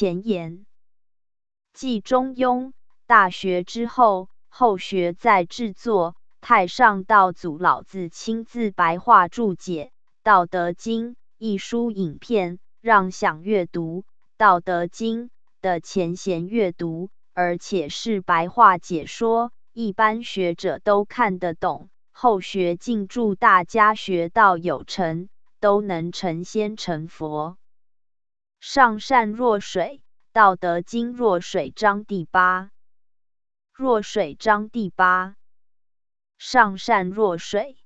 前言：继《中庸》《大学》之后，后学在制作太上道祖老子亲自白话注解《道德经》一书影片，让想阅读《道德经》的前贤阅读，而且是白话解说，一般学者都看得懂。后学敬祝大家学到有成，都能成仙成佛。上善若水，《道德经》若水章第八。若水章第八。上善若水，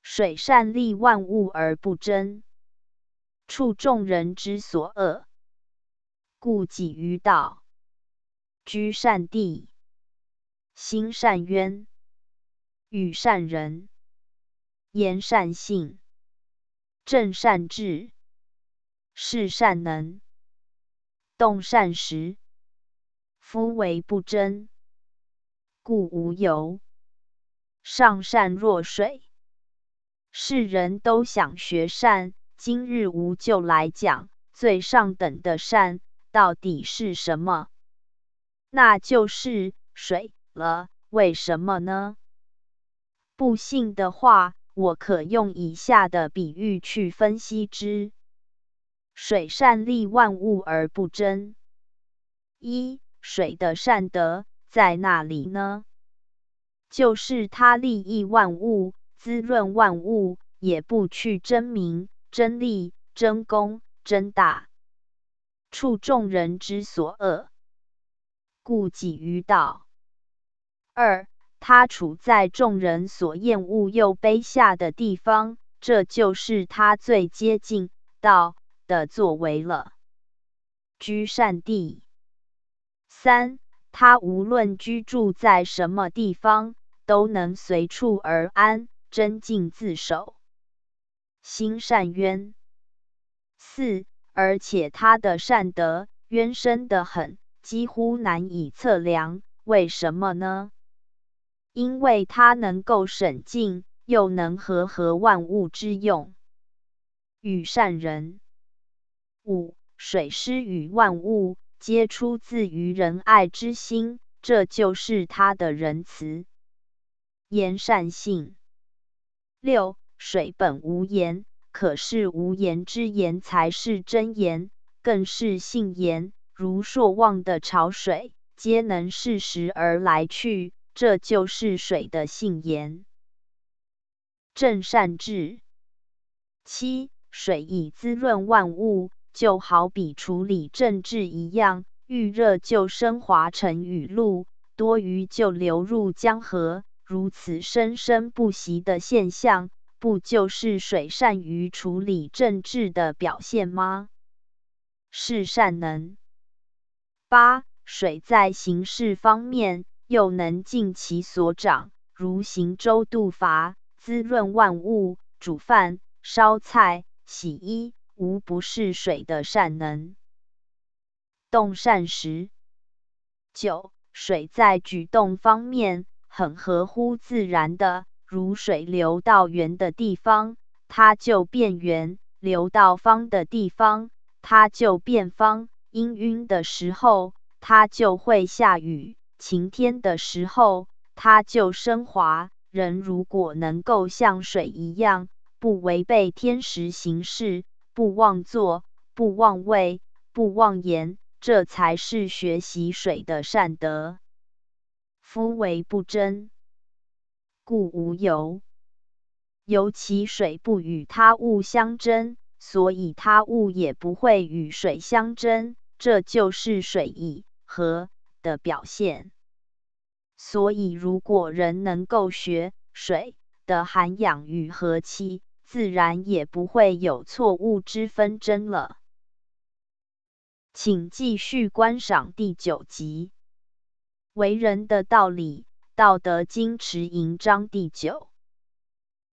水善利万物而不争，处众人之所恶，故几于道。居善地，心善渊，与善人，言善信，正善治。是善能动，善时夫唯不争，故无尤。上善若水，世人都想学善，今日无就来讲最上等的善到底是什么？那就是水了。为什么呢？不信的话，我可用以下的比喻去分析之。水善利万物而不争，一水的善德在哪里呢？就是它利益万物，滋润万物，也不去争名、争利、争功、争大，处众人之所恶，故几于道。二，它处在众人所厌恶又卑下的地方，这就是它最接近道。的作为了居善地三，他无论居住在什么地方，都能随处而安，真静自守，心善渊。四，而且他的善德渊深得很，几乎难以测量。为什么呢？因为他能够省静，又能和合万物之用，与善人。五水施与万物，皆出自于仁爱之心，这就是他的仁慈言善性。六水本无言，可是无言之言才是真言，更是性言。如朔望的潮水，皆能适时而来去，这就是水的性言正善治。七水以滋润万物。就好比处理政治一样，遇热就升华成雨露，多余就流入江河，如此生生不息的现象，不就是水善于处理政治的表现吗？是善能。八、水在形式方面又能尽其所长，如行舟渡筏，滋润万物，煮饭、烧菜、洗衣。无不是水的善能动善时。九水在举动方面很合乎自然的，如水流到圆的地方，它就变圆；流到方的地方，它就变方。阴氲的时候，它就会下雨；晴天的时候，它就升华。人如果能够像水一样，不违背天时行事。不妄作，不妄为，不妄言，这才是学习水的善德。夫唯不争，故无尤。尤其水不与他物相争，所以他物也不会与水相争，这就是水以和的表现。所以，如果人能够学水的涵养与和气，自然也不会有错误之纷争了。请继续观赏第九集《为人的道理》《道德经》持盈章第九。